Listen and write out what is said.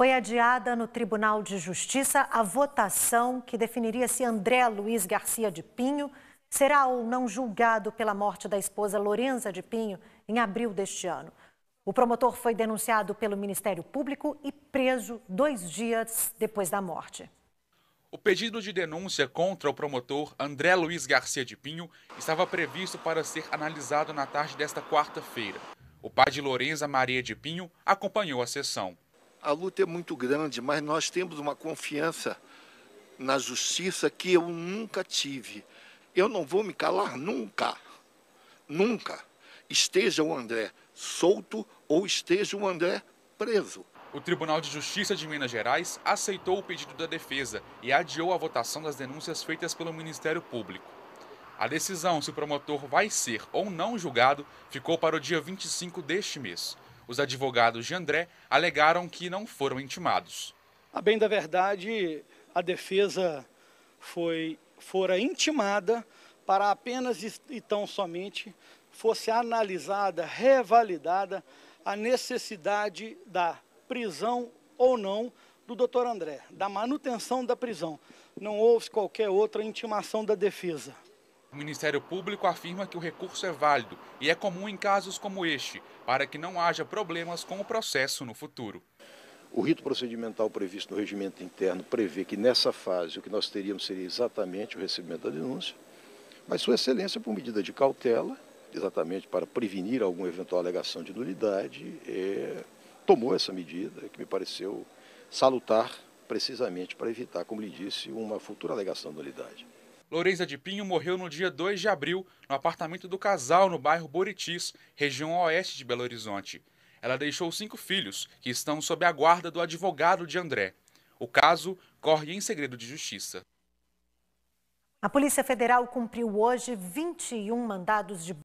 foi adiada no Tribunal de Justiça a votação que definiria se André Luiz Garcia de Pinho será ou não julgado pela morte da esposa Lorenza de Pinho em abril deste ano. O promotor foi denunciado pelo Ministério Público e preso dois dias depois da morte. O pedido de denúncia contra o promotor André Luiz Garcia de Pinho estava previsto para ser analisado na tarde desta quarta-feira. O pai de Lorenza Maria de Pinho acompanhou a sessão a luta é muito grande, mas nós temos uma confiança na justiça que eu nunca tive. Eu não vou me calar nunca. Nunca. Esteja o André solto ou esteja o André preso. O Tribunal de Justiça de Minas Gerais aceitou o pedido da defesa e adiou a votação das denúncias feitas pelo Ministério Público. A decisão se o promotor vai ser ou não julgado ficou para o dia 25 deste mês. Os advogados de André alegaram que não foram intimados. A bem da verdade, a defesa foi fora intimada para apenas e tão somente fosse analisada, revalidada a necessidade da prisão ou não do doutor André, da manutenção da prisão. Não houve qualquer outra intimação da defesa. O Ministério Público afirma que o recurso é válido e é comum em casos como este, para que não haja problemas com o processo no futuro. O rito procedimental previsto no regimento interno prevê que nessa fase o que nós teríamos seria exatamente o recebimento da denúncia, mas Sua Excelência, por medida de cautela, exatamente para prevenir alguma eventual alegação de nulidade, é, tomou essa medida que me pareceu salutar precisamente para evitar, como lhe disse, uma futura alegação de nulidade. Lourenza de Pinho morreu no dia 2 de abril no apartamento do casal no bairro Boritis, região oeste de Belo Horizonte. Ela deixou cinco filhos, que estão sob a guarda do advogado de André. O caso corre em segredo de justiça. A Polícia Federal cumpriu hoje 21 mandados de